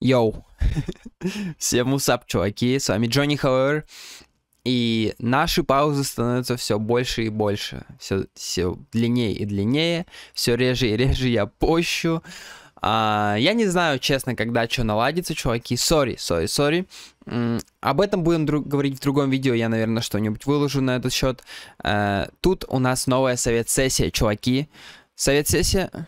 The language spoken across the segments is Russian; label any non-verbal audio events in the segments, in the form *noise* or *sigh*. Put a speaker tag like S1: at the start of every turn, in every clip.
S1: Йоу! *laughs* Всем усап, чуваки, с вами Джонни Хауэр. И наши паузы становятся все больше и больше, все, все длиннее и длиннее, все реже и реже я пощу. А, я не знаю, честно, когда что наладится, чуваки. Сори, сори, сори. Об этом будем друг, говорить в другом видео. Я, наверное, что-нибудь выложу на этот счет. А, э, тут у нас новая совет-сессия, чуваки. Совет-сессия...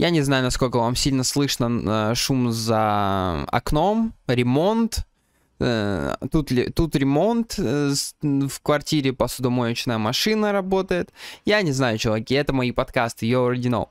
S1: Я не знаю, насколько вам сильно слышно э, шум за окном, ремонт. Э, тут, тут ремонт, э, в квартире посудомоечная машина работает. Я не знаю, чуваки, это мои подкасты, you already know.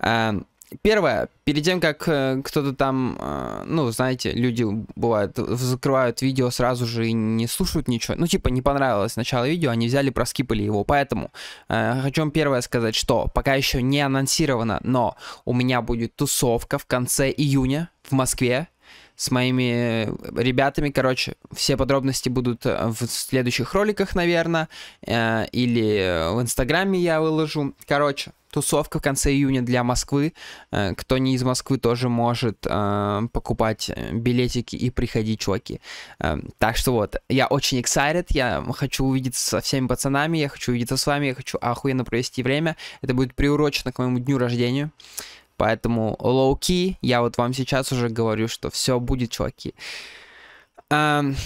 S1: Эм, Первое, перед тем, как э, кто-то там, э, ну, знаете, люди бывают, закрывают видео сразу же и не слушают ничего. Ну, типа, не понравилось начало видео, они взяли, проскипали его. Поэтому э, хочу первое сказать, что пока еще не анонсировано, но у меня будет тусовка в конце июня в Москве с моими ребятами. Короче, все подробности будут э, в следующих роликах, наверное, э, или э, в Инстаграме я выложу. Короче, тусовка в конце июня для Москвы. Э, кто не из Москвы, тоже может э, покупать э, билетики и приходить, чуваки. Так что вот, я очень excited, я хочу увидеться со всеми пацанами, я хочу увидеться с вами, я хочу охуенно провести время. Это будет приурочено к моему дню рождения. Поэтому лоуки. я вот вам сейчас уже говорю, что все будет, чуваки. Эм,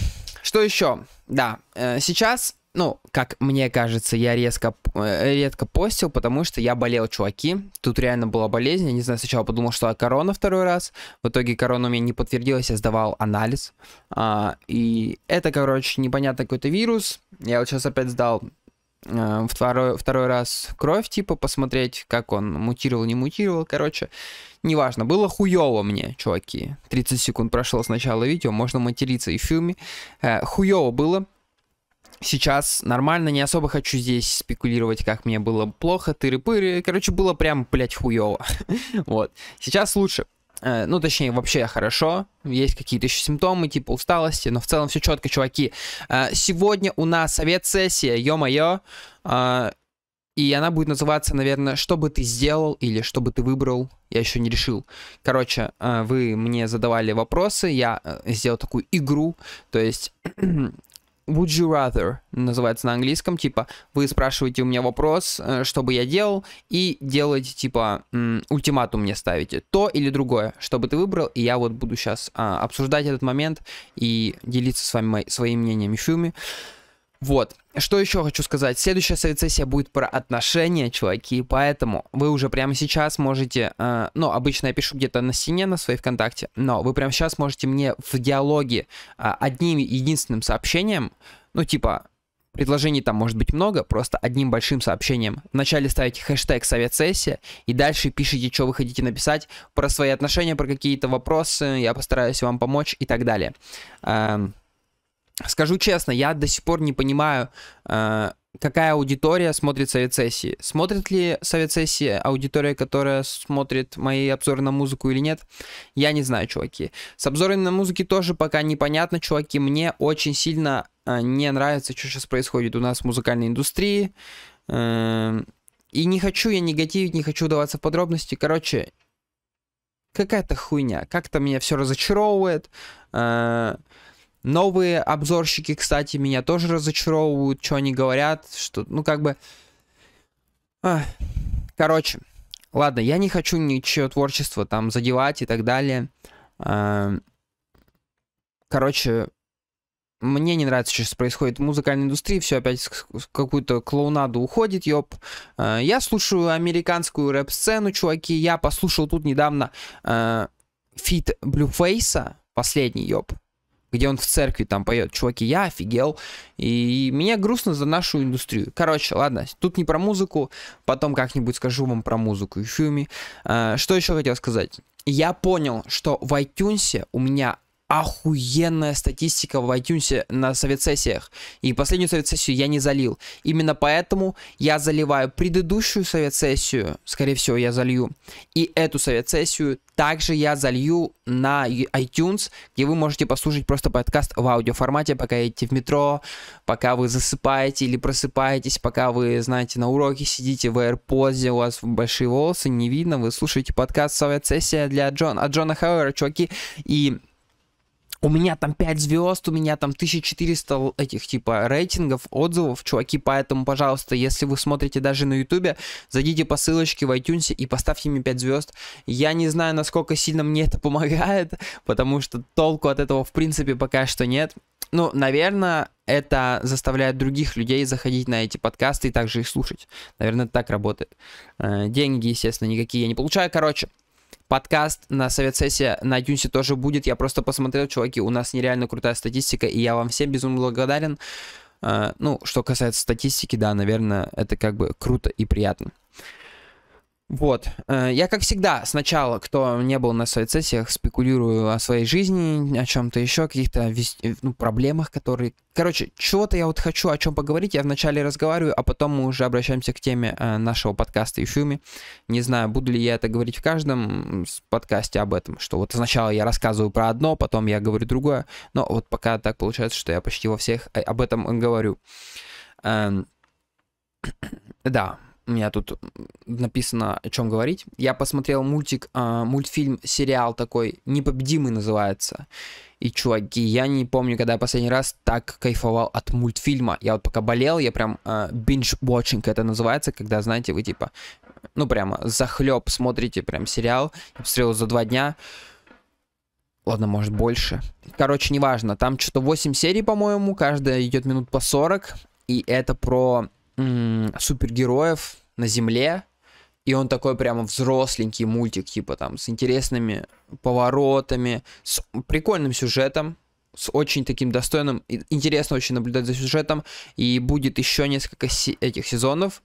S1: что еще? Да, сейчас ну, как мне кажется, я резко, э, редко постил, потому что я болел, чуваки. Тут реально была болезнь. Я не знаю, сначала подумал, что корона второй раз. В итоге корона у меня не подтвердилась, я сдавал анализ. А, и это, короче, непонятно какой-то вирус. Я вот сейчас опять сдал а, второй, второй раз кровь, типа, посмотреть, как он мутировал, не мутировал. Короче, неважно. Было хуёво мне, чуваки. 30 секунд прошло с начала видео, можно материться и в фильме. А, хуёво было сейчас нормально, не особо хочу здесь спекулировать, как мне было плохо, тыры-пыры. Короче, было прям, блядь, хуёво. *laughs* вот. Сейчас лучше. Э, ну, точнее, вообще хорошо. Есть какие-то еще симптомы, типа усталости, но в целом все четко, чуваки. Э, сегодня у нас совет-сессия, ё-моё. Э, и она будет называться, наверное, «Что бы ты сделал» или «Что бы ты выбрал?» Я еще не решил. Короче, вы мне задавали вопросы, я сделал такую игру, то есть *clears throat* Would you rather называется на английском, типа вы спрашиваете у меня вопрос, э, что бы я делал, и делаете типа ультиматум мне ставите, то или другое, чтобы ты выбрал, и я вот буду сейчас а, обсуждать этот момент и делиться с вами мои, своими мнениями в фильме. Вот. Что еще хочу сказать? Следующая соцсессия будет про отношения, чуваки, поэтому вы уже прямо сейчас можете, э, ну, обычно я пишу где-то на стене на своей ВКонтакте, но вы прямо сейчас можете мне в диалоге э, одним единственным сообщением, ну, типа, предложений там может быть много, просто одним большим сообщением. Вначале ставите хэштег совет сессия и дальше пишите, что вы хотите написать, про свои отношения, про какие-то вопросы, я постараюсь вам помочь и так далее. Э, Скажу честно, я до сих пор не понимаю, э, какая аудитория смотрит советсессии. Смотрит ли советсессии аудитория, которая смотрит мои обзоры на музыку или нет? Я не знаю, чуваки. С обзорами на музыки тоже пока непонятно, чуваки. Мне очень сильно э, не нравится, что сейчас происходит у нас в музыкальной индустрии. Э, и не хочу я негативить, не хочу даваться в подробности. Короче, какая-то хуйня. Как-то меня все разочаровывает. Новые обзорщики, кстати, меня тоже разочаровывают, что они говорят, что, ну, как бы... Короче, ладно, я не хочу ничего творчество там задевать и так далее. А, короче, мне не нравится, что сейчас происходит в музыкальной индустрии, все опять в какую-то клоунаду уходит, ёп. А, я слушаю американскую рэп-сцену, чуваки, я послушал тут недавно а, фит Блюфейса, последний, ёп где он в церкви там поет. Чуваки, я офигел. И мне грустно за нашу индустрию. Короче, ладно, тут не про музыку. Потом как-нибудь скажу вам про музыку и фильмы. Э, что еще хотел сказать? Я понял, что в iTunes у меня охуенная статистика в iTunes на совет-сессиях. И последнюю совет-сессию я не залил. Именно поэтому я заливаю предыдущую совет-сессию, скорее всего, я залью, и эту совет-сессию также я залью на iTunes, где вы можете послушать просто подкаст в аудиоформате, пока едете в метро, пока вы засыпаете или просыпаетесь, пока вы, знаете, на уроке сидите в AirPods, у вас большие волосы, не видно, вы слушаете подкаст совет-сессия для Джона, от Джона Хауэра, чуваки, и у меня там 5 звезд, у меня там 1400 этих типа рейтингов, отзывов, чуваки, поэтому, пожалуйста, если вы смотрите даже на ютубе, зайдите по ссылочке в iTunes и поставьте мне 5 звезд. Я не знаю, насколько сильно мне это помогает, *laughs* потому что толку от этого в принципе пока что нет. Ну, наверное, это заставляет других людей заходить на эти подкасты и также их слушать. Наверное, это так работает. Э, деньги, естественно, никакие я не получаю. Короче, Подкаст на совет-сессия на iTunes тоже будет. Я просто посмотрел, чуваки, у нас нереально крутая статистика, и я вам всем безумно благодарен. Э, ну, что касается статистики, да, наверное, это как бы круто и приятно. Вот. Э, я, как всегда, сначала, кто не был на соцсетях, спекулирую о своей жизни, о чем-то еще, каких-то э, ну, проблемах, которые... Короче, чего-то я вот хочу о чем поговорить. Я вначале разговариваю, а потом мы уже обращаемся к теме э, нашего подкаста и фильме. Не знаю, буду ли я это говорить в каждом подкасте об этом, что вот сначала я рассказываю про одно, потом я говорю другое. Но вот пока так получается, что я почти во всех об этом говорю. Эм, *clears throat* да, у меня тут написано, о чем говорить. Я посмотрел мультик, э, мультфильм, сериал такой, «Непобедимый» называется. И, чуваки, я не помню, когда я последний раз так кайфовал от мультфильма. Я вот пока болел, я прям э, binge-watching это называется, когда, знаете, вы типа, ну прямо захлеб смотрите прям сериал. Я посмотрел за два дня. Ладно, может больше. Короче, неважно. Там что-то 8 серий, по-моему, каждая идет минут по 40. И это про супергероев на Земле, и он такой прямо взросленький мультик, типа там, с интересными поворотами, с прикольным сюжетом, с очень таким достойным, интересно очень наблюдать за сюжетом, и будет еще несколько си- этих сезонов,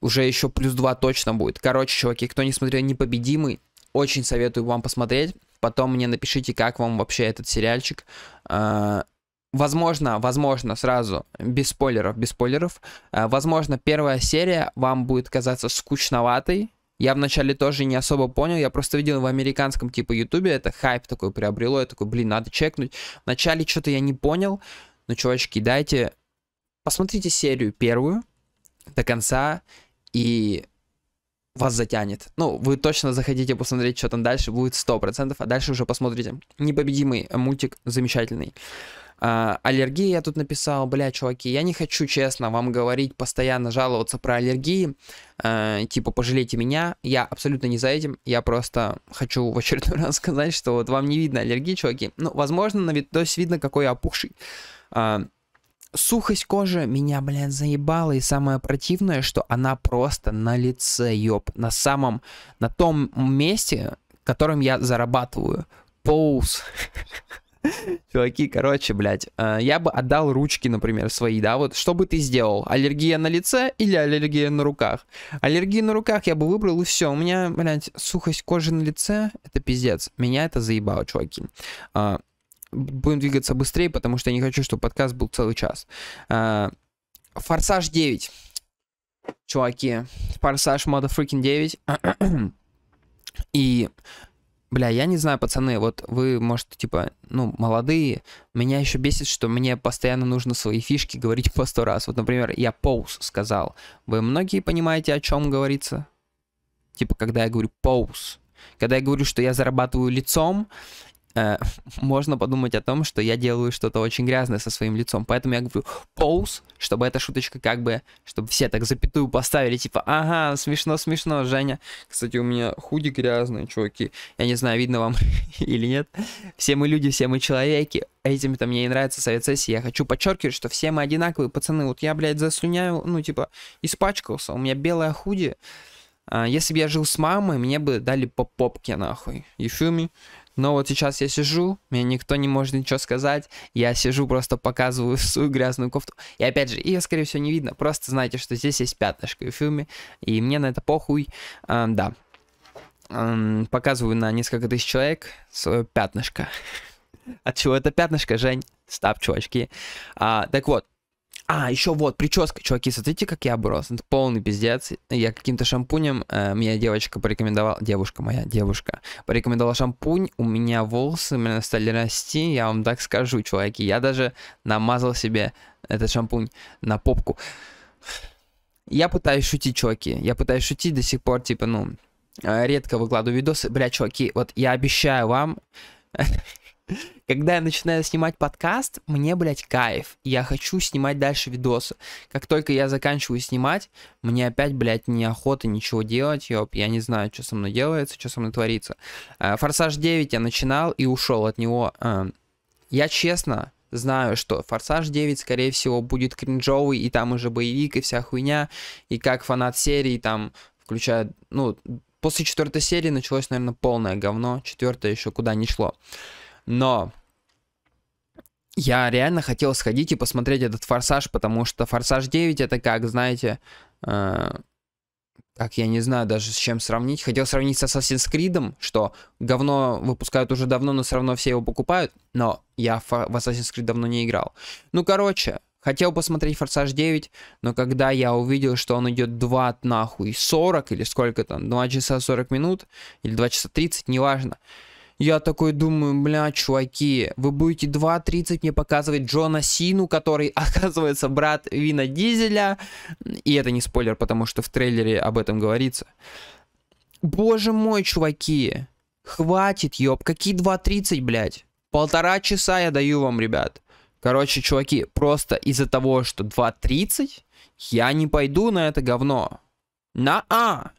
S1: уже еще плюс два точно будет. Короче, чуваки, кто не смотрел «Непобедимый», очень советую вам посмотреть, потом мне напишите, как вам вообще этот сериальчик, а, Возможно, возможно, сразу, без спойлеров, без спойлеров, э, возможно, первая серия вам будет казаться скучноватой, я вначале тоже не особо понял, я просто видел в американском типа ютубе, это хайп такой приобрело, я такой, блин, надо чекнуть. Вначале что-то я не понял, но, чувачки, дайте, посмотрите серию первую до конца, и вас затянет. Ну, вы точно захотите посмотреть, что там дальше, будет 100%, а дальше уже посмотрите. Непобедимый мультик, замечательный. А, аллергии я тут написал, бля, чуваки, я не хочу, честно, вам говорить, постоянно жаловаться про аллергии, а, типа, пожалейте меня, я абсолютно не за этим, я просто хочу в очередной *laughs* раз сказать, что вот вам не видно аллергии, чуваки, ну, возможно, на видосе видно, какой я опухший. А, сухость кожи меня, блядь, заебала. И самое противное, что она просто на лице, ёб. На самом, на том месте, которым я зарабатываю. Поуз. *laughs* *laughs* Чуваки, короче, блядь, э, я бы отдал ручки, например, свои, да, вот что бы ты сделал? Аллергия на лице или аллергия на руках? Аллергия на руках я бы выбрал, и все. У меня, блядь, сухость кожи на лице, это пиздец. Меня это заебало, чуваки а, будем двигаться быстрее, потому что я не хочу, чтобы подкаст был целый час. А, Форсаж 9. Чуваки, Форсаж Motherfucking *clears throat* 9. И Бля, я не знаю, пацаны, вот вы, может, типа, ну, молодые. Меня еще бесит, что мне постоянно нужно свои фишки говорить по сто раз. Вот, например, я пауз сказал. Вы многие понимаете, о чем говорится? Типа, когда я говорю пауз. Когда я говорю, что я зарабатываю лицом, Э, *laughs* можно подумать о том, что я делаю что-то очень грязное со своим лицом. Поэтому я говорю pose, чтобы эта шуточка как бы, чтобы все так запятую поставили, типа, ага, смешно, смешно, Женя. Кстати, у меня худи грязные, чуваки. Я не знаю, видно вам *laughs* или нет. Все мы люди, все мы человеки. Этим-то мне и нравится совет сессии. Я хочу подчеркивать, что все мы одинаковые, пацаны. Вот я, блядь, заслюняю, ну, типа, испачкался. У меня белое худи. А, если бы я жил с мамой, мне бы дали по попке, нахуй. You feel me? Но вот сейчас я сижу, мне никто не может ничего сказать. Я сижу, просто показываю *laughs* свою грязную кофту. И опять же, ее, скорее всего, не видно. Просто знаете, что здесь есть пятнышко в фильме. И мне на это похуй. А, да. А, показываю на несколько тысяч человек свое пятнышко. *laughs* От чего это пятнышко, Жень? стоп чувачки. А, так вот, а, еще вот, прическа. Чуваки, смотрите, как я оброс. Это полный пиздец. Я каким-то шампунем, э, эм, меня девочка порекомендовала, девушка моя, девушка, порекомендовала шампунь, у меня волосы именно стали расти, я вам так скажу, чуваки. Я даже намазал себе этот шампунь на попку. Я пытаюсь шутить, чуваки. Я пытаюсь шутить до сих пор, типа, ну, э, редко выкладываю видосы. Бля, чуваки, вот я обещаю вам... *laughs* Когда я начинаю снимать подкаст, мне, блядь, кайф. Я хочу снимать дальше видосы. Как только я заканчиваю снимать, мне опять, блядь, неохота ничего делать, ёб. Я не знаю, что со мной делается, что со мной творится. А, Форсаж 9 я начинал и ушел от него. А, я честно знаю, что Форсаж 9, скорее всего, будет кринжовый, и там уже боевик, и вся хуйня. И как фанат серии, там, включая, ну, после четвертой серии началось, наверное, полное говно. Четвертое еще куда не шло но я реально хотел сходить и посмотреть этот «Форсаж», потому что «Форсаж 9» это как, знаете, э, как я не знаю даже с чем сравнить. Хотел сравнить с Assassin's Creed, что говно выпускают уже давно, но все равно все его покупают, но я в Assassin's Creed давно не играл. Ну, короче, Хотел посмотреть «Форсаж 9», но когда я увидел, что он идет 2 нахуй 40 или сколько там, 2 часа 40 минут или 2 часа 30, неважно, я такой думаю, бля, чуваки, вы будете 2.30 мне показывать Джона Сину, который *laughs* оказывается брат Вина Дизеля. И это не спойлер, потому что в трейлере об этом говорится. Боже мой, чуваки, хватит, ёб, какие 2.30, блядь? Полтора часа я даю вам, ребят. Короче, чуваки, просто из-за того, что 2.30, я не пойду на это говно. На-а!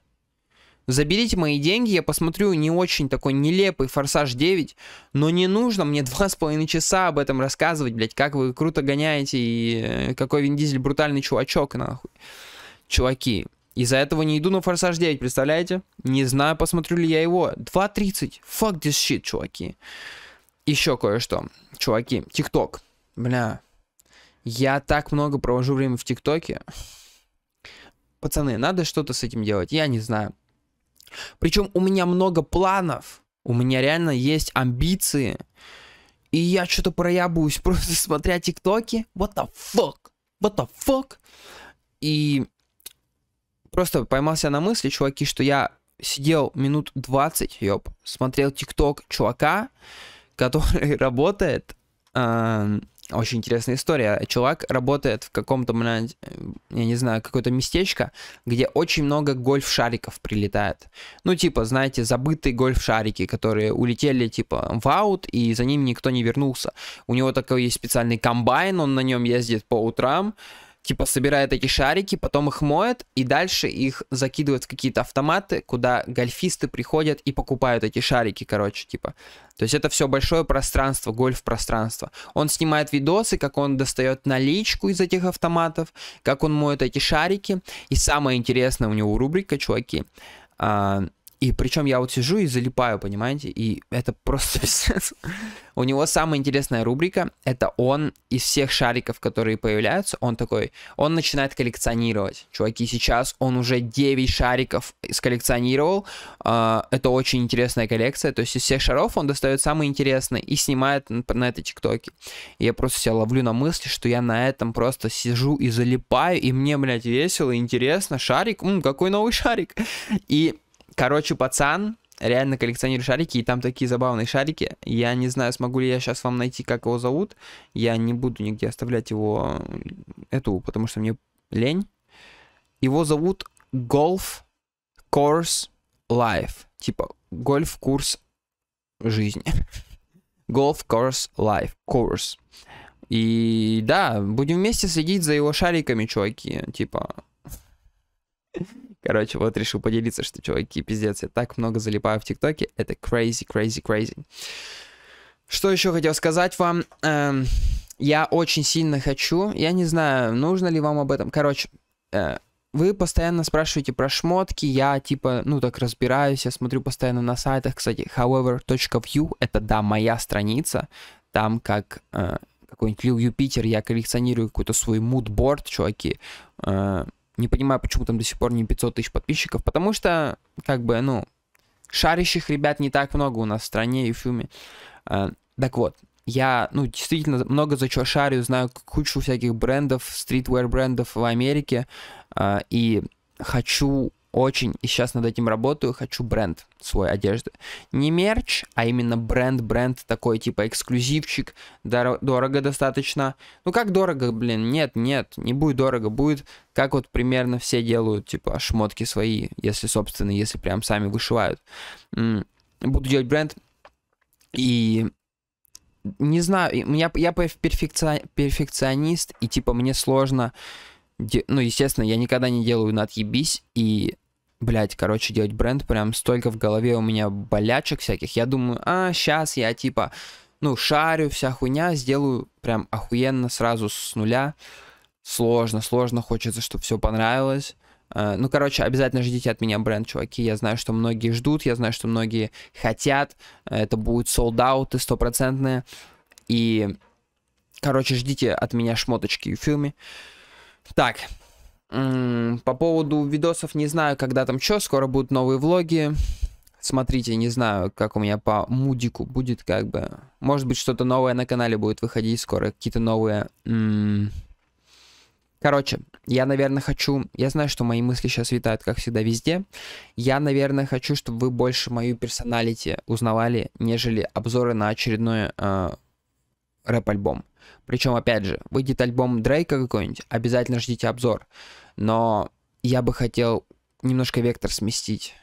S1: Заберите мои деньги, я посмотрю не очень такой нелепый Форсаж 9, но не нужно мне два с половиной часа об этом рассказывать, блядь, как вы круто гоняете и э, какой Вин Дизель брутальный чувачок, нахуй. Чуваки, из-за этого не иду на Форсаж 9, представляете? Не знаю, посмотрю ли я его. 2.30. Fuck this shit, чуваки. Еще кое-что. Чуваки, ТикТок. Бля. Я так много провожу время в ТикТоке. Пацаны, надо что-то с этим делать. Я не знаю. Причем у меня много планов, у меня реально есть амбиции, и я что-то проябуюсь *laughs* просто смотря тиктоки. What the fuck? What the fuck? И просто поймался на мысли, чуваки, что я сидел минут 20, ёб, смотрел тикток чувака, *laughs* который работает э, очень интересная история. Чувак работает в каком-то, я не знаю, какое-то местечко, где очень много гольф-шариков прилетает. Ну, типа, знаете, забытые гольф-шарики, которые улетели, типа, в аут, и за ним никто не вернулся. У него такой есть специальный комбайн, он на нем ездит по утрам, типа собирает эти шарики, потом их моет, и дальше их закидывают в какие-то автоматы, куда гольфисты приходят и покупают эти шарики, короче, типа. То есть это все большое пространство, гольф-пространство. Он снимает видосы, как он достает наличку из этих автоматов, как он моет эти шарики. И самое интересное у него рубрика, чуваки, а, и причем я вот сижу и залипаю, понимаете? И это просто *laughs* пиздец. У него самая интересная рубрика, это он из всех шариков, которые появляются, он такой, он начинает коллекционировать. Чуваки, сейчас он уже 9 шариков сколлекционировал. А, это очень интересная коллекция. То есть из всех шаров он достает самые интересные и снимает на это тиктоки. Я просто себя ловлю на мысли, что я на этом просто сижу и залипаю, и мне, блядь, весело, интересно. Шарик, м, какой новый шарик. И Короче, пацан реально коллекционирую шарики, и там такие забавные шарики. Я не знаю, смогу ли я сейчас вам найти, как его зовут. Я не буду нигде оставлять его, эту, потому что мне лень. Его зовут Golf Course Life. Типа, гольф-курс жизни. *laughs* Golf Course Life. Course. И да, будем вместе следить за его шариками, чуваки. Типа... Короче, вот решил поделиться, что, чуваки, пиздец, я так много залипаю в ТикТоке. Это crazy, crazy, crazy. Что еще хотел сказать вам? Эм, я очень сильно хочу. Я не знаю, нужно ли вам об этом. Короче, э, вы постоянно спрашиваете про шмотки, я типа, ну так разбираюсь, я смотрю постоянно на сайтах, кстати, however.view, это, да, моя страница, там как э, какой-нибудь Лил Юпитер, я коллекционирую какой-то свой мудборд, чуваки, э, не понимаю, почему там до сих пор не 500 тысяч подписчиков, потому что, как бы, ну, шарящих ребят не так много у нас в стране и в фильме. А, так вот, я, ну, действительно много за что шарю, знаю кучу всяких брендов, стритвер брендов в Америке, а, и хочу очень, и сейчас над этим работаю, хочу бренд свой одежды. Не мерч, а именно бренд-бренд такой, типа эксклюзивчик, дор- дорого достаточно. Ну как дорого, блин, нет, нет, не будет дорого, будет как вот примерно все делают, типа, шмотки свои, если собственные, если прям сами вышивают. Буду делать бренд, и не знаю, я, я перфекци... перфекционист, и типа мне сложно, ну, естественно, я никогда не делаю на отъебись, и Блять, короче, делать бренд, прям столько в голове у меня болячек всяких. Я думаю, а, сейчас я типа, ну, шарю, вся хуйня, сделаю прям охуенно сразу с нуля. Сложно, сложно, хочется, чтобы все понравилось. А, ну, короче, обязательно ждите от меня бренд, чуваки. Я знаю, что многие ждут, я знаю, что многие хотят. Это будут солдауты стопроцентные. И, короче, ждите от меня шмоточки и фильмы. Так, по поводу видосов не знаю, когда там что, скоро будут новые влоги. Смотрите, не знаю, как у меня по мудику будет, как бы. Может быть, что-то новое на канале будет выходить скоро, какие-то новые... Короче, я, наверное, хочу... Я знаю, что мои мысли сейчас витают, как всегда, везде. Я, наверное, хочу, чтобы вы больше мою персоналити узнавали, нежели обзоры на очередной э, рэп-альбом. Причем, опять же, выйдет альбом Дрейка какой-нибудь, обязательно ждите обзор. Но я бы хотел немножко вектор сместить.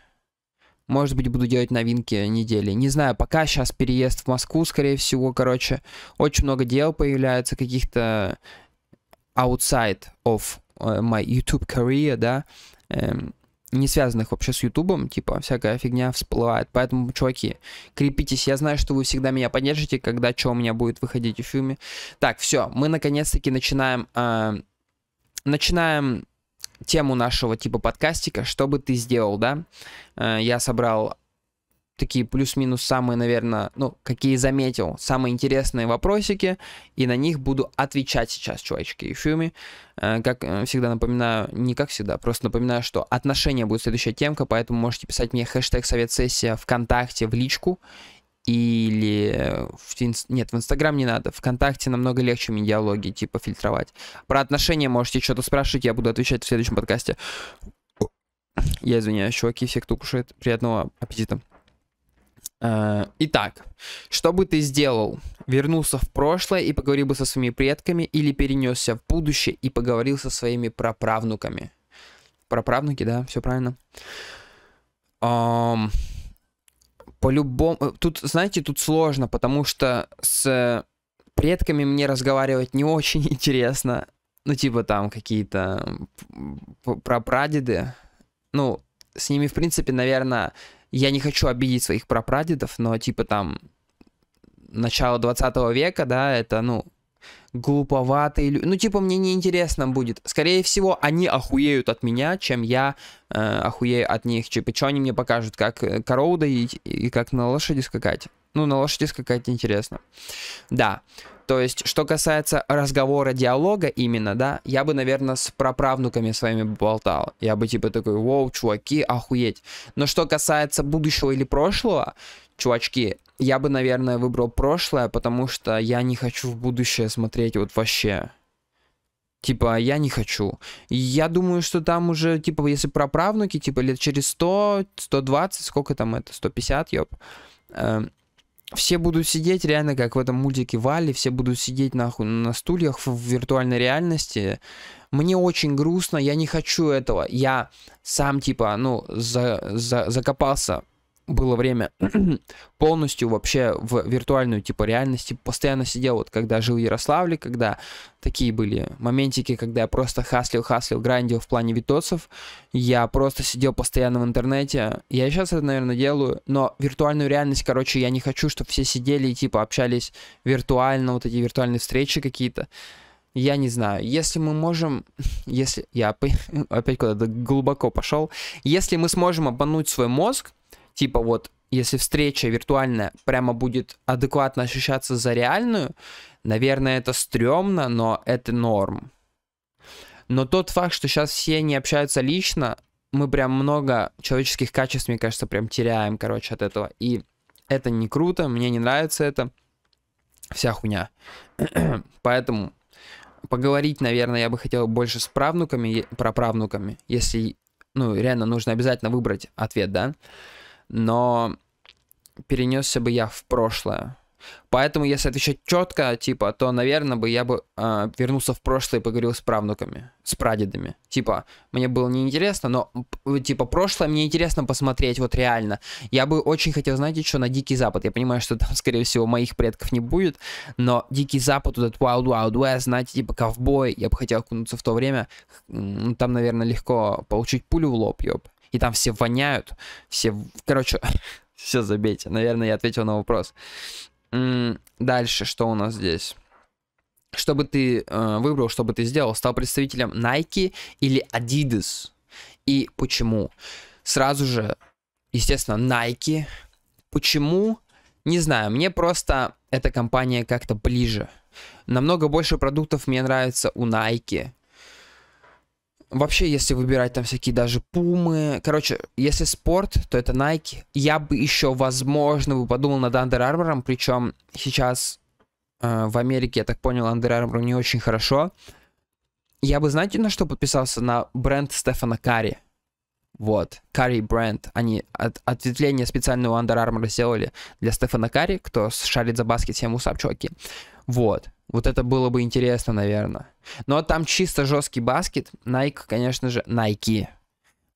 S1: Может быть, буду делать новинки недели. Не знаю, пока сейчас переезд в Москву, скорее всего, короче. Очень много дел появляется, каких-то outside of э, my YouTube career, да. Эм, не связанных вообще с Ютубом, типа, всякая фигня всплывает. Поэтому, чуваки, крепитесь. Я знаю, что вы всегда меня поддержите, когда что у меня будет выходить в фильме. Так, все, мы наконец-таки начинаем... Э, начинаем тему нашего типа подкастика, что бы ты сделал, да? Э, я собрал такие плюс-минус самые, наверное, ну, какие заметил, самые интересные вопросики, и на них буду отвечать сейчас, чувачки, и Фьюми. Э, как э, всегда напоминаю, не как всегда, просто напоминаю, что отношения будет следующая темка, поэтому можете писать мне хэштег совет сессия ВКонтакте в личку, или в нет, в Инстаграм не надо, ВКонтакте намного легче мне диалоги, типа, фильтровать. Про отношения можете что-то спрашивать, я буду отвечать в следующем подкасте. Я извиняюсь, чуваки, все, кто кушает, приятного аппетита. Э, итак, что бы ты сделал? Вернулся в прошлое и поговорил бы со своими предками или перенесся в будущее и поговорил со своими праправнуками? Праправнуки, да, все правильно. Um, По-любому... Э, тут, знаете, тут сложно, потому что с предками мне разговаривать не очень *laughs* интересно. Ну, типа там какие-то прапрадеды. Ну, с ними, в принципе, наверное я не хочу обидеть своих прапрадедов, но типа там начало 20 века, да, это, ну, глуповатые люди. Ну, типа, мне неинтересно будет. Скорее всего, они охуеют от меня, чем я э, охуею от них. Типа, что они мне покажут, как э, корову доить и как на лошади скакать. Ну, на лошади скакать интересно. Да. То есть, что касается разговора, диалога именно, да, я бы, наверное, с проправнуками своими болтал. Я бы типа такой, вау, чуваки, охуеть. Но что касается будущего или прошлого, чувачки, я бы, наверное, выбрал прошлое, потому что я не хочу в будущее смотреть вот вообще. Типа, я не хочу. Я думаю, что там уже, типа, если про правнуки, типа, лет через 100, 120, сколько там это, 150, ёб, э, все будут сидеть реально, как в этом мультике Вали, все будут сидеть нахуй на стульях в виртуальной реальности. Мне очень грустно, я не хочу этого. Я сам, типа, ну, за, за, закопался было время *clears throat* полностью вообще в виртуальную типа реальности. Типа, постоянно сидел, вот когда жил в Ярославле, когда такие были моментики, когда я просто хаслил-хаслил, грандил в плане видосов. Я просто сидел постоянно в интернете. Я сейчас это, наверное, делаю, но виртуальную реальность, короче, я не хочу, чтобы все сидели и типа общались виртуально, вот эти виртуальные встречи какие-то. Я не знаю. Если мы можем... Если... Я *laughs* опять куда-то глубоко пошел. Если мы сможем обмануть свой мозг, типа вот, если встреча виртуальная прямо будет адекватно ощущаться за реальную, наверное, это стрёмно, но это норм. Но тот факт, что сейчас все не общаются лично, мы прям много человеческих качеств, мне кажется, прям теряем, короче, от этого. И это не круто, мне не нравится это. Вся хуйня. *clears throat* Поэтому поговорить, наверное, я бы хотел больше с правнуками, про правнуками, если, ну, реально нужно обязательно выбрать ответ, да но перенесся бы я в прошлое. Поэтому, если отвечать четко, типа, то, наверное, бы я бы э, вернулся в прошлое и поговорил с правнуками, с прадедами. Типа, мне было неинтересно, но, э, типа, прошлое мне интересно посмотреть, вот реально. Я бы очень хотел, знаете, что на Дикий Запад. Я понимаю, что там, *laughs* скорее всего, моих предков не будет, но Дикий Запад, вот этот Wild Wild West, знаете, типа, ковбой, я бы хотел окунуться в то время. Там, наверное, легко получить пулю в лоб, ёб и там все воняют, все, короче, *laughs* все забейте. Наверное, я ответил на вопрос. Дальше, что у нас здесь? Чтобы ты э, выбрал, чтобы ты сделал, стал представителем Nike или Adidas? И почему? Сразу же, естественно, Nike. Почему? Не знаю, мне просто эта компания как-то ближе. Намного больше продуктов мне нравится у Nike, Вообще, если выбирать там всякие даже пумы, короче, если спорт, то это Nike. Я бы еще, возможно, бы подумал над Under Armour, причем сейчас э, в Америке, я так понял, Under Armour не очень хорошо. Я бы, знаете, на что подписался? На бренд Стефана Карри. Вот, Карри бренд. Они от, ответвление специального Under Armour сделали для Стефана Карри, кто шарит за баскет, всем усап, чуваки. Вот. Вот это было бы интересно, наверное. Но там чисто жесткий баскет. Nike, конечно же, Nike.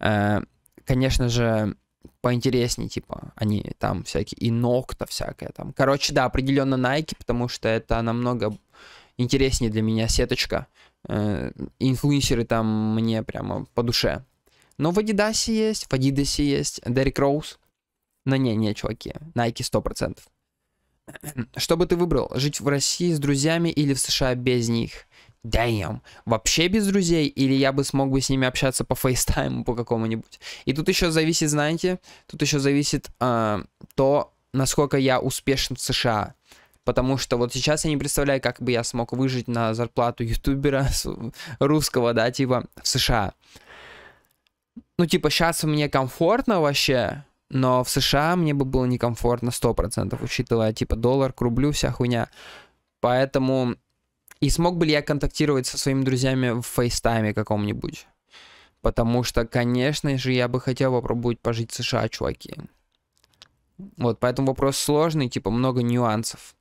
S1: Э, конечно же, поинтереснее, типа, они там всякие, и Нокта всякая там. Короче, да, определенно Nike, потому что это намного интереснее для меня сеточка. Э, инфлюенсеры там мне прямо по душе. Но в Adidas есть, в Adidas есть, Дерек Роуз. Но не, не, чуваки, Nike 100%. *clears throat* Что бы ты выбрал? Жить в России с друзьями или в США без них? Damn. Вообще без друзей? Или я бы смог бы с ними общаться по фейстайму по какому-нибудь? И тут еще зависит, знаете, тут еще зависит э, то, насколько я успешен в США. Потому что вот сейчас я не представляю, как бы я смог выжить на зарплату ютубера *laughs* русского, да, типа в США. Ну, типа, сейчас мне комфортно вообще, но в США мне бы было некомфортно 100%, учитывая, типа, доллар к рублю, вся хуйня. Поэтому... И смог бы ли я контактировать со своими друзьями в фейстайме каком-нибудь? Потому что, конечно же, я бы хотел попробовать пожить в США, чуваки. Вот, поэтому вопрос сложный, типа, много нюансов.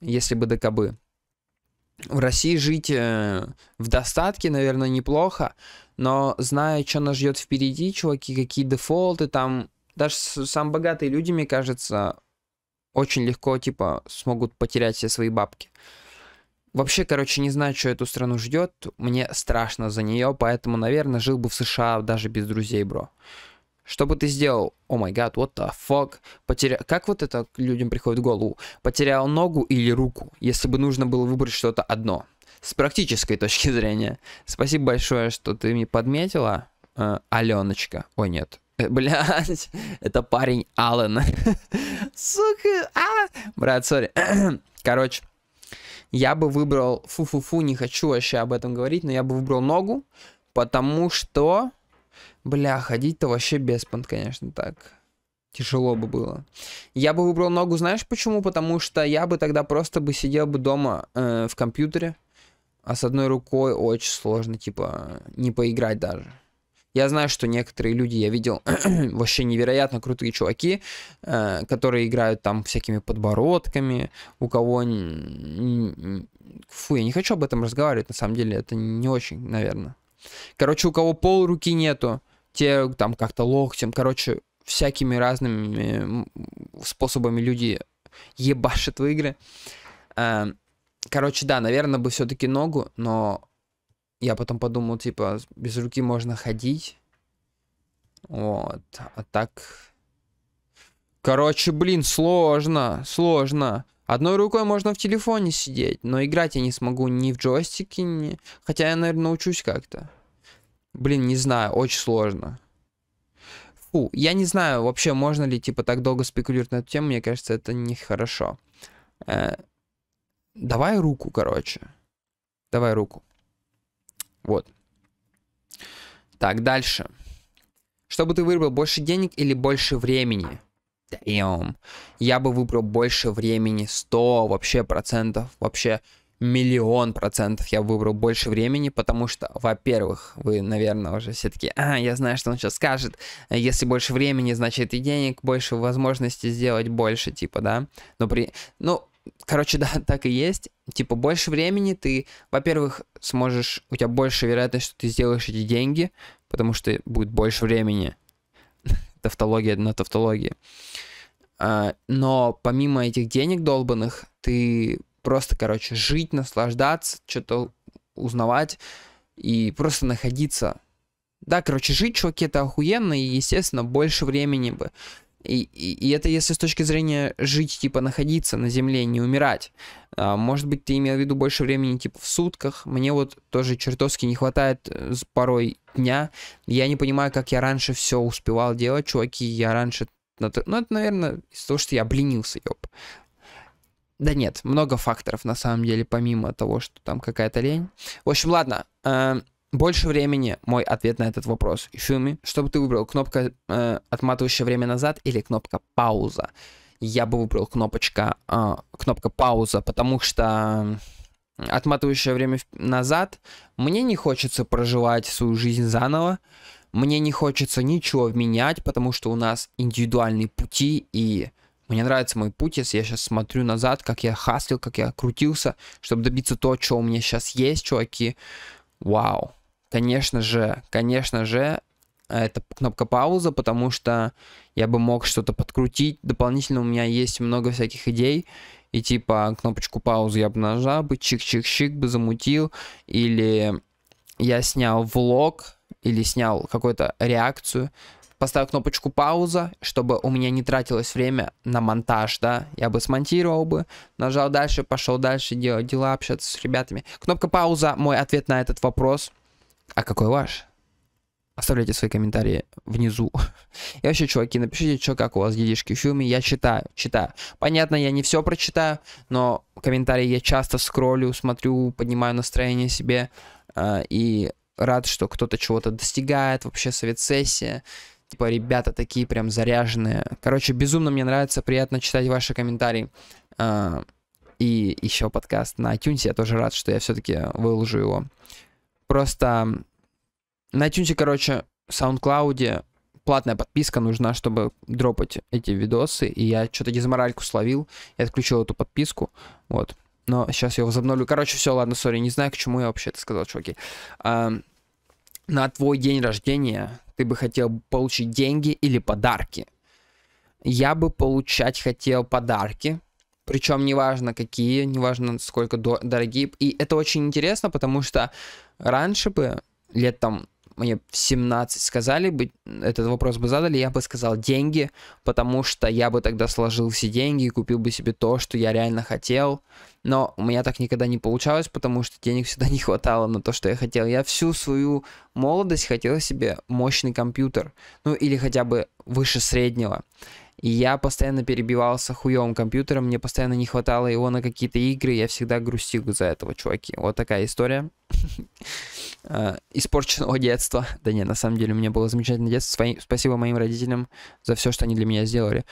S1: Если бы докабы. В России жить э, в достатке, наверное, неплохо, но зная, что нас ждет впереди, чуваки, какие дефолты там, даже сам богатые люди, мне кажется, очень легко, типа, смогут потерять все свои бабки. Вообще, короче, не знаю, что эту страну ждет. Мне страшно за нее, поэтому, наверное, жил бы в США даже без друзей, бро. Что бы ты сделал? О май гад, what the fuck? Потерял? Как вот это людям приходит в голову? Потерял ногу или руку, если бы нужно было выбрать что-то одно? С практической точки зрения. Спасибо большое, что ты мне подметила, э, Аленочка. Ой, нет, *laughs* Блять, это парень Аллен. *laughs* Сука, а! Брат, сори. *clears throat* Короче, я бы выбрал... Фу-фу-фу, не хочу вообще об этом говорить, но я бы выбрал ногу, потому что... Бля, ходить-то вообще беспонт, конечно, так. Тяжело бы было. Я бы выбрал ногу, знаешь почему? Потому что я бы тогда просто бы сидел бы дома э, в компьютере, а с одной рукой очень сложно, типа, не поиграть даже. Я знаю, что некоторые люди, я видел, *clears throat* вообще невероятно крутые чуваки, э, которые играют там всякими подбородками, у кого... Фу, я не хочу об этом разговаривать, на самом деле, это не очень, наверное. Короче, у кого пол руки нету, те там как-то локтем, короче, всякими разными способами люди ебашат в игры. Эм, короче, да, наверное, бы все-таки ногу, но я потом подумал, типа, без руки можно ходить. Вот, а так... Короче, блин, сложно, сложно. Одной рукой можно в телефоне сидеть, но играть я не смогу ни в джойстике, ни... Хотя я, наверное, научусь как-то. Блин, не знаю, очень сложно. Фу, я не знаю вообще, можно ли, типа, так долго спекулировать на эту тему, мне кажется, это нехорошо. Э -э давай руку, короче. Давай руку. Вот. Так, дальше. Чтобы ты выбрал больше денег или больше времени? Damn. Я бы выбрал больше времени, 100 вообще процентов, вообще миллион процентов я выбрал больше времени, потому что, во-первых, вы, наверное, уже все таки а, я знаю, что он сейчас скажет, если больше времени, значит и денег, больше возможности сделать больше, типа, да, но при, ну, Короче, *laughs* да, так и есть. Типа, больше времени ты, во-первых, сможешь, у тебя больше вероятность, что ты сделаешь эти деньги, потому что будет больше времени. *laughs* Тавтология на тавтологии. А, но помимо этих денег долбанных, ты просто, короче, жить, наслаждаться, что-то узнавать и просто находиться. Да, короче, жить, чуваки, это охуенно, и, естественно, больше времени бы и, и, и это если с точки зрения жить, типа находиться на земле, не умирать. А, может быть, ты имел в виду больше времени, типа в сутках. Мне вот тоже чертовски не хватает э, порой дня. Я не понимаю, как я раньше все успевал делать, чуваки. Я раньше... Ну, это, наверное, из-за того, что я обленился, ёп. Да нет, много факторов, на самом деле, помимо того, что там какая-то лень. В общем, ладно. Э больше времени мой ответ на этот вопрос. Шуми, что бы ты выбрал, кнопка э, отматывающая время назад или кнопка пауза? Я бы выбрал кнопочка, э, кнопка пауза, потому что отматывающее время назад мне не хочется проживать свою жизнь заново, мне не хочется ничего менять, потому что у нас индивидуальные пути, и мне нравится мой путь, если я сейчас смотрю назад, как я хаслил, как я крутился, чтобы добиться то, что у меня сейчас есть, чуваки. Вау. Конечно же, конечно же, а, это кнопка пауза, потому что я бы мог что-то подкрутить. Дополнительно у меня есть много всяких идей. И типа кнопочку паузы я бы нажал бы, чик-чик-чик бы замутил. Или я снял влог, или снял какую-то реакцию. Поставил кнопочку пауза, чтобы у меня не тратилось время на монтаж, да. Я бы смонтировал бы, нажал дальше, пошел дальше делать дела, общаться с ребятами. Кнопка пауза, мой ответ на этот вопрос – а какой ваш? Оставляйте свои комментарии внизу. *laughs* И вообще, чуваки, напишите, что как у вас делишки в фильме. Я читаю, читаю. Понятно, я не все прочитаю, но комментарии я часто скроллю, смотрю, поднимаю настроение себе. Э, и рад, что кто-то чего-то достигает, вообще совет-сессия. Типа, ребята такие прям заряженные. Короче, безумно мне нравится, приятно читать ваши комментарии. Э, и еще подкаст на iTunes. Я тоже рад, что я все-таки выложу его Просто на iTunes, короче, SoundCloud платная подписка нужна, чтобы дропать эти видосы. И я что-то дезморальку словил и отключил эту подписку. Вот. Но сейчас я его возобновлю. Короче, все, ладно, сори, не знаю, к чему я вообще это сказал, чуваки. А, на твой день рождения ты бы хотел получить деньги или подарки? Я бы получать хотел подарки, причем неважно какие, неважно сколько до- дорогие. И это очень интересно, потому что раньше бы, лет там мне в 17 сказали бы, этот вопрос бы задали, я бы сказал деньги, потому что я бы тогда сложил все деньги и купил бы себе то, что я реально хотел. Но у меня так никогда не получалось, потому что денег всегда не хватало на то, что я хотел. Я всю свою молодость хотел себе мощный компьютер, ну или хотя бы выше среднего. И я постоянно перебивался хуевым компьютером, мне постоянно не хватало его на какие-то игры, я всегда грустил за этого, чуваки. Вот такая история. *laughs* А, испорченного детства. Да нет, на самом деле у меня было замечательное детство. Спасибо моим родителям за все, что они для меня сделали.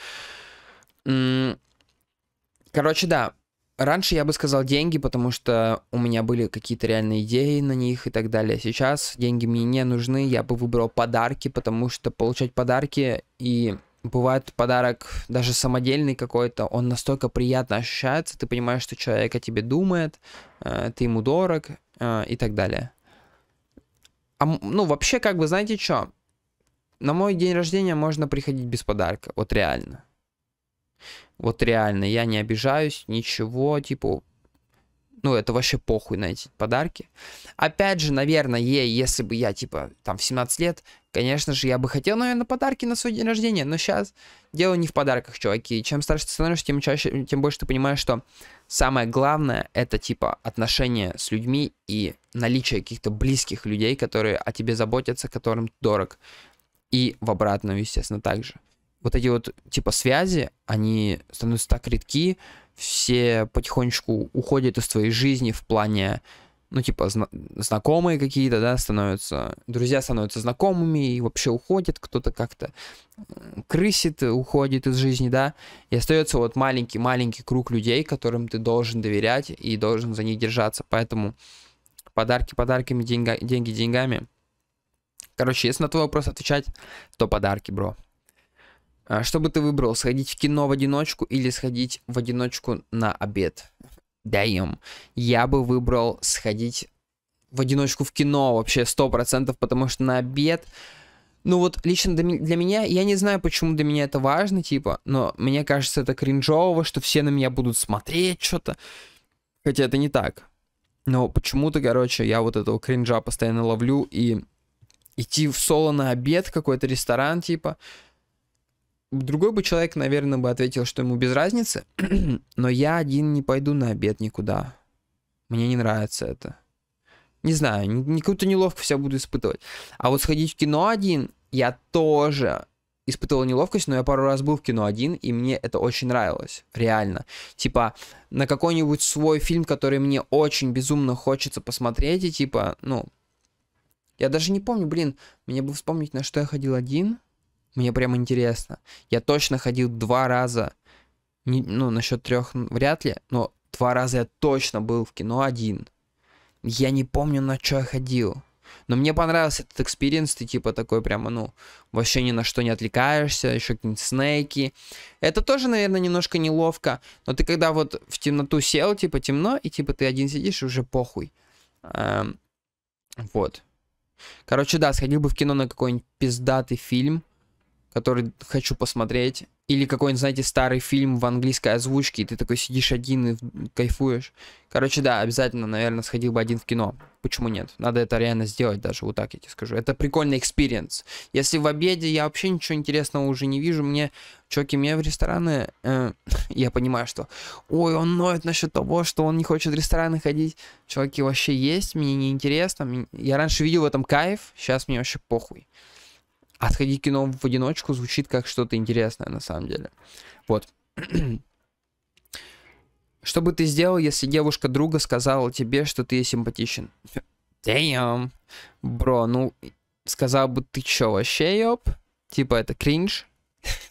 S1: Короче, да. Раньше я бы сказал деньги, потому что у меня были какие-то реальные идеи на них и так далее. Сейчас деньги мне не нужны, я бы выбрал подарки, потому что получать подарки и Бывает подарок даже самодельный какой-то, он настолько приятно ощущается, ты понимаешь, что человек о тебе думает, э, ты ему дорог э, и так далее. А, ну, вообще, как бы, знаете что? На мой день рождения можно приходить без подарка, вот реально. Вот реально, я не обижаюсь, ничего, типа, ну, это вообще похуй на эти подарки. Опять же, наверное, если бы я, типа, там, в 17 лет Конечно же, я бы хотел, наверное, подарки на свой день рождения, но сейчас дело не в подарках, чуваки. Чем старше ты становишься, тем, чаще, тем больше ты понимаешь, что самое главное это типа отношения с людьми и наличие каких-то близких людей, которые о тебе заботятся, которым ты дорог. И в обратную, естественно, также. Вот эти вот типа связи, они становятся так редки, все потихонечку уходят из твоей жизни в плане ну, типа, зна- знакомые какие-то, да, становятся, друзья становятся знакомыми и вообще уходят, кто-то как-то крысит, уходит из жизни, да, и остается вот маленький-маленький круг людей, которым ты должен доверять и должен за них держаться, поэтому подарки подарками, деньга, деньги деньгами. Короче, если на твой вопрос отвечать, то подарки, бро. А что бы ты выбрал, сходить в кино в одиночку или сходить в одиночку на обед? даем. Я бы выбрал сходить в одиночку в кино вообще 100%, потому что на обед... Ну вот лично для меня, я не знаю, почему для меня это важно, типа, но мне кажется, это кринжово, что все на меня будут смотреть что-то. Хотя это не так. Но почему-то, короче, я вот этого кринжа постоянно ловлю, и идти в соло на обед, какой-то ресторан, типа, Другой бы человек, наверное, бы ответил, что ему без разницы, *clears throat* но я один не пойду на обед никуда. Мне не нравится это. Не знаю, никакую-то неловкость я буду испытывать. А вот сходить в кино один я тоже испытывал неловкость, но я пару раз был в кино один, и мне это очень нравилось, реально. Типа, на какой-нибудь свой фильм, который мне очень безумно хочется посмотреть, и типа, ну... Я даже не помню, блин, мне бы вспомнить, на что я ходил один. Мне прям интересно. Я точно ходил два раза. Не, ну, насчет трех вряд ли, но два раза я точно был в кино один. Я не помню, на что я ходил. Но мне понравился этот экспириенс, ты типа такой прямо, ну, вообще ни на что не отвлекаешься, еще какие-нибудь снейки. Это тоже, наверное, немножко неловко, но ты когда вот в темноту сел, типа темно, и типа ты один сидишь, и уже похуй. Эм, вот. Короче, да, сходил бы в кино на какой-нибудь пиздатый фильм, который хочу посмотреть. Или какой-нибудь, знаете, старый фильм в английской озвучке, и ты такой сидишь один и кайфуешь. Короче, да, обязательно, наверное, сходил бы один в кино. Почему нет? Надо это реально сделать даже, вот так я тебе скажу. Это прикольный экспириенс. Если в обеде я вообще ничего интересного уже не вижу, мне, чуваки, мне в рестораны, э, *laughs* я понимаю, что, ой, он ноет насчет того, что он не хочет в рестораны ходить. Чуваки, вообще есть, мне неинтересно. Я раньше видел в этом кайф, сейчас мне вообще похуй. А кино в одиночку звучит как что-то интересное на самом деле. Вот. *clears throat* Что бы ты сделал, если девушка друга сказала тебе, что ты ей симпатичен? *laughs* Damn. Бро, ну, сказал бы ты чё, вообще, ёп? Типа, это кринж?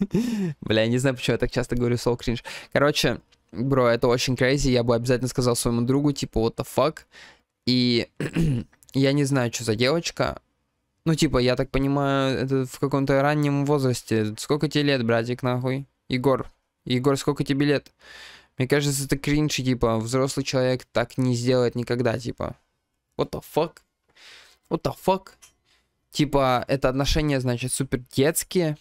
S1: *laughs* Бля, я не знаю, почему я так часто говорю слово кринж. Короче, бро, это очень crazy, я бы обязательно сказал своему другу, типа, what the fuck. И *clears throat* я не знаю, что за девочка, ну, типа, я так понимаю, это в каком-то раннем возрасте. Сколько тебе лет, братик, нахуй? Егор. Егор, сколько тебе лет? Мне кажется, это кринж, типа, взрослый человек так не сделает никогда, типа. What the fuck? What the fuck? Типа, это отношения, значит, супер детские.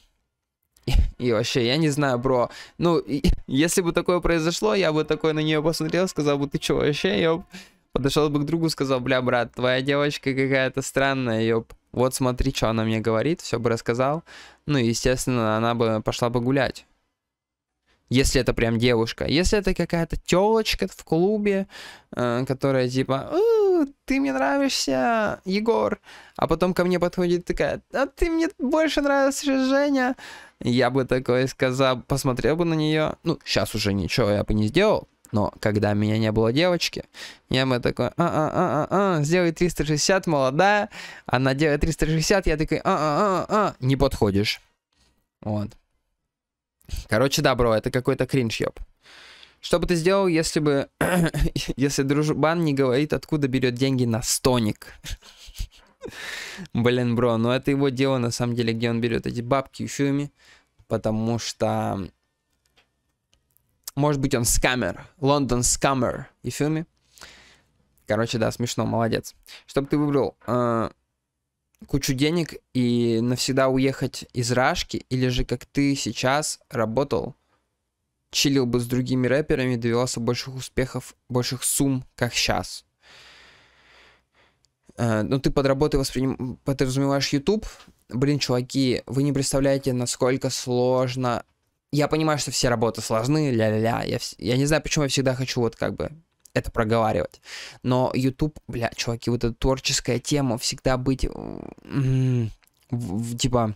S1: *laughs* И, вообще, я не знаю, бро. Ну, *laughs* если бы такое произошло, я бы такой на нее посмотрел, сказал бы, ты чё, вообще, ёб? Подошел бы к другу, сказал, бля, брат, твоя девочка какая-то странная, ёб вот смотри, что она мне говорит, все бы рассказал. Ну, и естественно, она бы пошла бы гулять. Если это прям девушка. Если это какая-то телочка в клубе, э, которая типа, ты мне нравишься, Егор. А потом ко мне подходит такая, а ты мне больше нравишься, Женя. Я бы такое сказал, посмотрел бы на нее. Ну, сейчас уже ничего я бы не сделал, но когда меня не было девочки, я бы такой, а-а-а-а-а, сделай 360, молодая. Она делает 360, я такой, а-а-а-а, не подходишь. Вот. Короче, да, бро, это какой-то кринж, ёб. Что бы ты сделал, если бы... *coughs* если дружбан не говорит, откуда берет деньги на стоник? Блин, бро, ну это его дело, на самом деле, где он берет эти бабки и фильмы. Потому что может быть, он скамер. Лондон скамер. И фильме. Короче, да, смешно, молодец. Чтобы ты выбрал э, кучу денег и навсегда уехать из Рашки, или же как ты сейчас работал, чилил бы с другими рэперами, добивался больших успехов, больших сумм, как сейчас. Э, ну, ты под работой восприним... подразумеваешь YouTube. Блин, чуваки, вы не представляете, насколько сложно я понимаю, что все работы сложны, ля-ля-ля. Я, я не знаю, почему я всегда хочу вот как бы это проговаривать. Но YouTube, бля, чуваки, вот эта творческая тема, всегда быть, типа,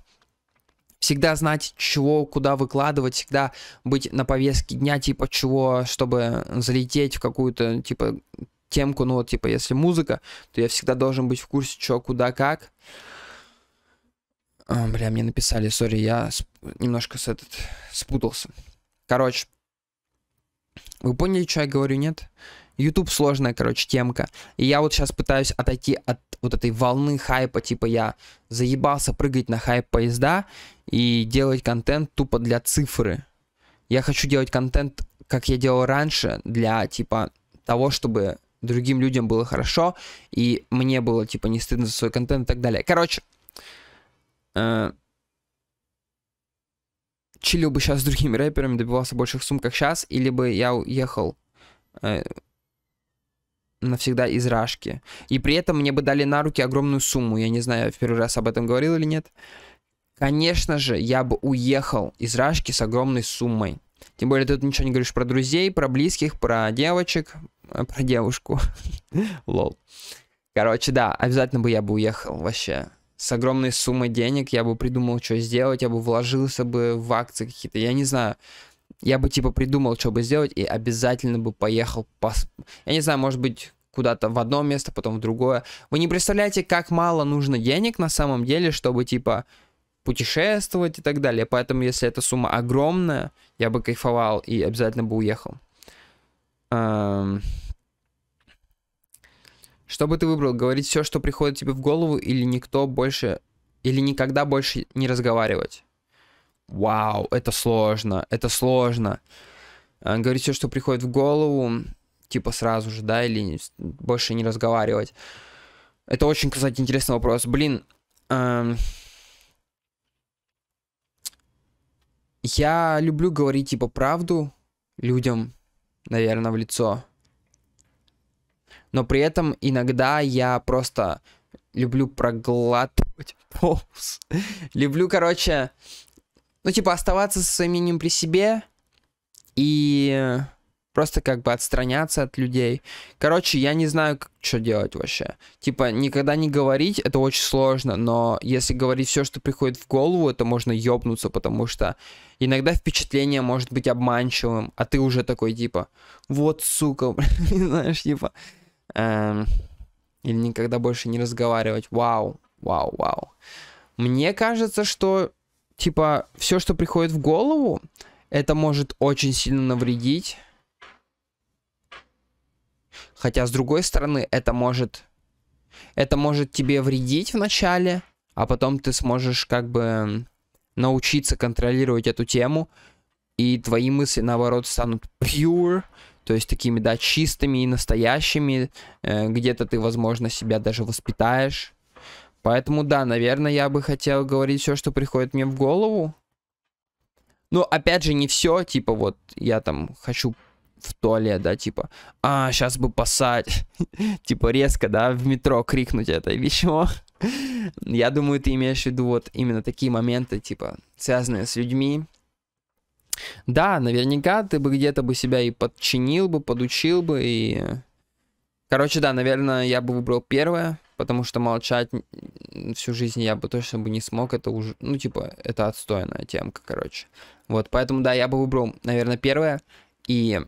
S1: всегда знать, чего, куда выкладывать, всегда быть на повестке дня, типа, чего, чтобы залететь в какую-то, типа, темку, ну вот, типа, если музыка, то я всегда должен быть в курсе, что, куда, как. А, бля, мне написали, сори, я сп... немножко с этот спутался. Короче, вы поняли, что я говорю, нет? YouTube сложная, короче, темка. И я вот сейчас пытаюсь отойти от вот этой волны хайпа, типа я заебался прыгать на хайп поезда и делать контент тупо для цифры. Я хочу делать контент, как я делал раньше, для типа того, чтобы другим людям было хорошо, и мне было типа не стыдно за свой контент и так далее. Короче, э, чилил бы сейчас с другими рэперами, добивался больших сумм, как сейчас, или бы я уехал э, навсегда из Рашки. И при этом мне бы дали на руки огромную сумму. Я не знаю, я в первый раз об этом говорил или нет. Конечно же, я бы уехал из Рашки с огромной суммой. Тем более, ты тут ничего не говоришь про друзей, про близких, про девочек, э, про девушку. *laughs* Лол. Короче, да, обязательно бы я бы уехал вообще с огромной суммой денег, я бы придумал, что сделать, я бы вложился бы в акции какие-то, я не знаю. Я бы, типа, придумал, что бы сделать, и обязательно бы поехал, по... я не знаю, может быть, куда-то в одно место, потом в другое. Вы не представляете, как мало нужно денег на самом деле, чтобы, типа, путешествовать и так далее. Поэтому, если эта сумма огромная, я бы кайфовал и обязательно бы уехал. Эм... Что бы ты выбрал, говорить все, что приходит тебе в голову, или никто больше, или никогда больше не разговаривать? Вау, это сложно, это сложно. А, говорить все, что приходит в голову, типа сразу же, да, или больше не разговаривать. Это очень, кстати, интересный вопрос. Блин, эм... я люблю говорить типа правду людям, наверное, в лицо но при этом иногда я просто люблю проглатывать поус. *laughs* люблю, короче, ну, типа, оставаться со своим мнением при себе и просто как бы отстраняться от людей. Короче, я не знаю, как, что делать вообще. Типа, никогда не говорить, это очень сложно, но если говорить все, что приходит в голову, это можно ёбнуться, потому что иногда впечатление может быть обманчивым, а ты уже такой, типа, вот, сука, *laughs* знаешь, типа, Эм, или никогда больше не разговаривать. Вау, вау, вау. Мне кажется, что, типа, все, что приходит в голову, это может очень сильно навредить. Хотя, с другой стороны, это может... Это может тебе вредить вначале, а потом ты сможешь как бы научиться контролировать эту тему, и твои мысли, наоборот, станут pure, то есть такими, да, чистыми и настоящими, э, где-то ты, возможно, себя даже воспитаешь. Поэтому, да, наверное, я бы хотел говорить все, что приходит мне в голову. Но ну, опять же, не все, типа, вот, я там хочу в туалет, да, типа, а, сейчас бы посадь, *laughs* типа, резко, да, в метро крикнуть это, вещево. *laughs* я думаю, ты имеешь в виду вот именно такие моменты, типа, связанные с людьми, да, наверняка ты бы где-то бы себя и подчинил бы, подучил бы и... Короче, да, наверное, я бы выбрал первое, потому что молчать всю жизнь я бы точно бы не смог, это уже, ну, типа, это отстойная темка, короче. Вот, поэтому, да, я бы выбрал, наверное, первое, и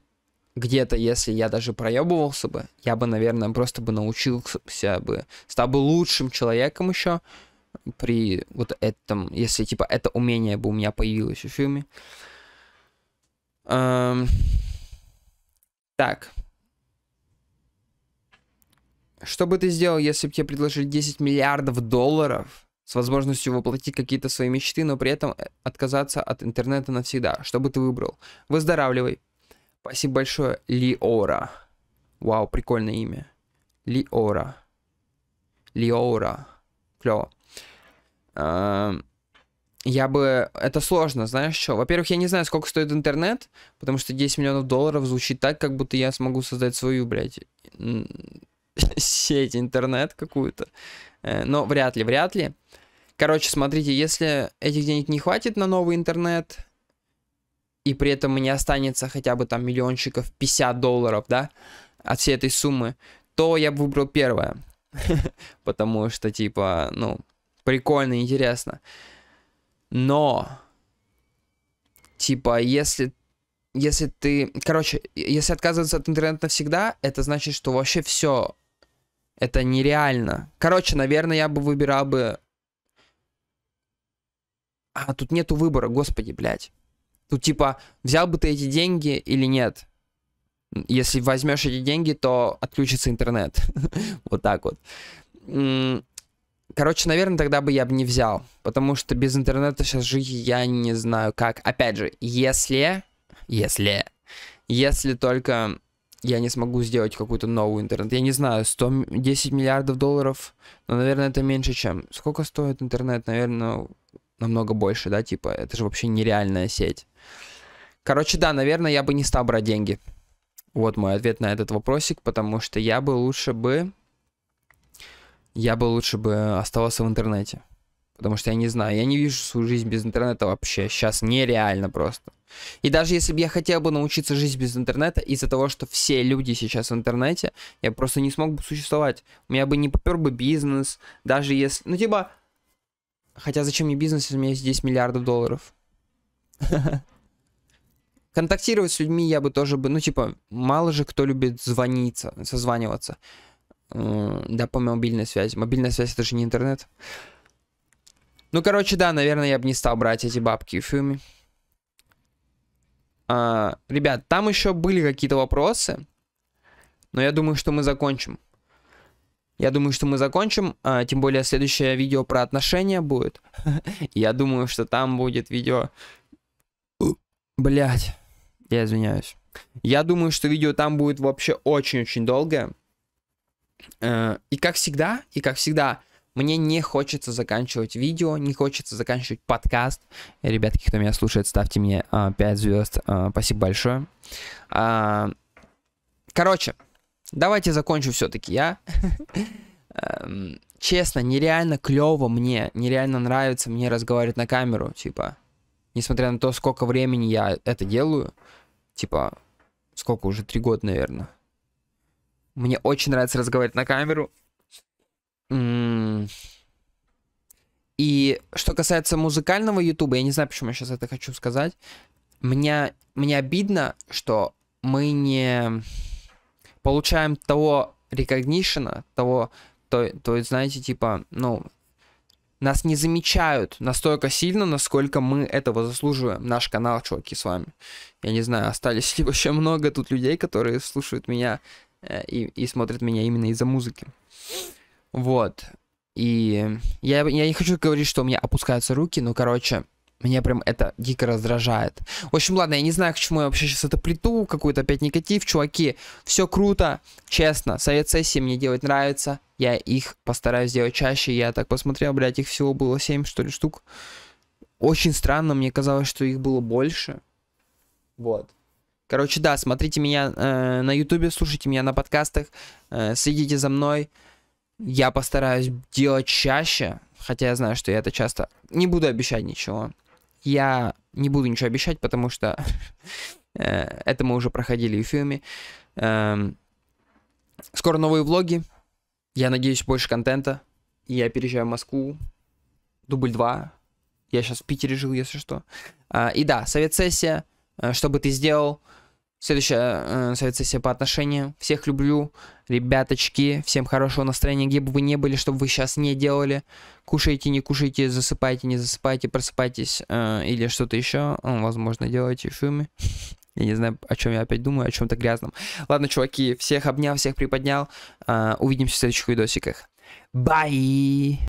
S1: где-то, если я даже проебывался бы, я бы, наверное, просто бы научился бы, стал бы лучшим человеком еще при вот этом, если, типа, это умение бы у меня появилось в фильме. Эм, так. Что бы ты сделал, если бы тебе предложили 10 миллиардов долларов с возможностью воплотить какие-то свои мечты, но при этом э, отказаться от интернета навсегда? Что бы ты выбрал? Выздоравливай. Спасибо большое, Лиора. Вау, прикольное имя. Лиора. Лиора. Клево. Эм я бы... Это сложно, знаешь что? Во-первых, я не знаю, сколько стоит интернет, потому что 10 миллионов долларов звучит так, как будто я смогу создать свою, блядь, *laughs* сеть интернет какую-то. Э, но вряд ли, вряд ли. Короче, смотрите, если этих денег не хватит на новый интернет, и при этом не останется хотя бы там миллиончиков 50 долларов, да, от всей этой суммы, то я бы выбрал первое. *laughs* Потому что, типа, ну, прикольно, интересно. Но, типа, если если ты, короче, если отказываться от интернета навсегда, это значит, что вообще все это нереально. Короче, наверное, я бы выбирал бы... А, тут нету выбора, господи, блядь. Тут типа, взял бы ты эти деньги или нет? Если возьмешь эти деньги, то отключится интернет. *laughs* вот так вот. Короче, наверное, тогда бы я бы не взял, потому что без интернета сейчас жить я не знаю как. Опять же, если, если, если только я не смогу сделать какую-то новую интернет. Я не знаю, 100, 10 миллиардов долларов, но, наверное, это меньше, чем... Сколько стоит интернет? Наверное, намного больше, да, типа, это же вообще нереальная сеть. Короче, да, наверное, я бы не стал брать деньги. Вот мой ответ на этот вопросик, потому что я бы лучше бы я бы лучше бы оставался в интернете. Потому что я не знаю, я не вижу свою жизнь без интернета вообще. Сейчас нереально просто. И даже если бы я хотел бы научиться жить без интернета, из-за того, что все люди сейчас в интернете, я просто не смог бы существовать. У меня бы не попер бы бизнес, даже если... Ну, типа... Хотя зачем мне бизнес, если у меня есть 10 миллиардов долларов? *laughs* Контактировать с людьми я бы тоже бы... Ну, типа, мало же кто любит звониться, созваниваться. Да, по мобильной связи. Мобильная связь это же не интернет. Ну, короче, да, наверное, я бы не стал брать эти бабки в фильме. А, ребят, там еще были какие-то вопросы. Но я думаю, что мы закончим. Я думаю, что мы закончим. А, тем более, следующее видео про отношения будет. *laughs* Я думаю, что там будет видео... Блять. Я извиняюсь. Я думаю, что видео там будет вообще очень-очень долгое. Э, и как всегда, и как всегда, мне не хочется заканчивать видео, не хочется заканчивать подкаст. Ребятки, кто меня слушает, ставьте мне э, 5 звезд. Э, спасибо большое. Э, короче, давайте закончу все-таки я. *laughs* Эм, честно, нереально клево мне, нереально нравится мне разговаривать на камеру, типа, несмотря на то, сколько времени я это делаю, типа, сколько уже, три года, наверное. Мне очень нравится разговаривать на камеру. И что касается музыкального Ютуба, я не знаю, почему я сейчас это хочу сказать. Меня, мне обидно, что мы не получаем того рекогнишена, того, то, то знаете, типа, ну, нас не замечают настолько сильно, насколько мы этого заслуживаем. Наш канал, чуваки, с вами. Я не знаю, остались ли вообще много тут людей, которые слушают меня Э, и, и смотрят меня именно из-за музыки. Вот. И я, я не хочу говорить, что у меня опускаются руки, но, короче, меня прям это дико раздражает. В общем, ладно, я не знаю, к чему я вообще сейчас это плиту, какой-то опять негатив, чуваки. Все круто, честно, совет сессии мне делать нравится. Я их постараюсь делать чаще. Я так посмотрел, блядь, их всего было 7, что ли, штук. Очень странно, мне казалось, что их было больше. Вот. Короче, да, смотрите меня э, на ютубе, слушайте меня на подкастах, э, следите за мной. Я постараюсь делать чаще, хотя я знаю, что я это часто... Не буду обещать ничего. Я не буду ничего обещать, потому что *laughs* э, это мы уже проходили в фильме. Эм, скоро новые влоги. Я надеюсь, больше контента. Я переезжаю в Москву. Дубль 2. Я сейчас в Питере жил, если что. А, и да, совет-сессия. Э, что бы ты сделал? Следующая э, совет-сессия по отношениям. Всех люблю, ребяточки. Всем хорошего настроения, где бы вы не были, чтобы вы сейчас не делали. Кушайте, не кушайте, засыпайте, не засыпайте, просыпайтесь. Э, или что-то еще, э, возможно, делайте в *laughs* Я не знаю, о чем я опять думаю, о чем-то грязном. Ладно, чуваки, всех обнял, всех приподнял. Э, увидимся в следующих видосиках. Бай!